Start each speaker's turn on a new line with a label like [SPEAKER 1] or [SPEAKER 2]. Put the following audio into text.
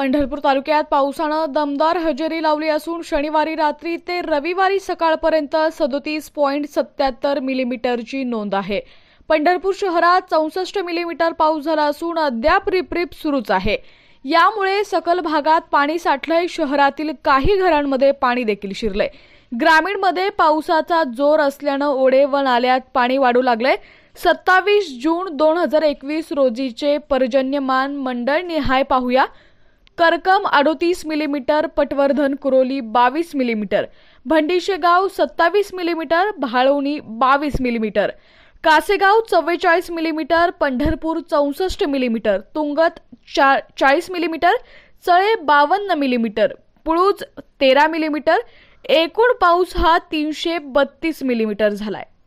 [SPEAKER 1] पंढरपूर तालुक्यात पावसानं दमदार हजेरी लावली असून शनिवारी रात्री ते रविवारी सकाळपर्यंत सदोतीस पॉईंट सत्याहत्तर मिलीमीटरची नोंद आहे पंढरपूर शहरात चौसष्ट मिलीमीटर पाऊस झाला असून अद्याप रिपरिप सुरूच आहे यामुळे सकल भागात पाणी साठलंय शहरातील काही घरांमध्ये पाणी देखील शिरलंय ग्रामीणमध्ये पावसाचा जोर असल्यानं ओढे व नाल्यात पाणी वाढू लागलंय सत्तावीस जून दोन हजार एकवीस रोजीचे पर्जन्यमान मंडळ निहाय पाहूया करकम अडोतीस मिलीमीटर पटवर्धन कुरोली बावीस मिलीमीटर भंडीशेगाव सत्तावीस मिलीमीटर भाळवणी बावीस मिलीमीटर कासेगाव चव्वेचाळीस मिलीमीटर पंढरपूर चौसष्ट मिलीमीटर तुंगत चा चाळीस मिलीमीटर चळे बावन्न मिलीमीटर पुळूज तेरा मिलीमीटर एकूण पाऊस हा तीनशे बत्तीस मिलीमीटर झालाय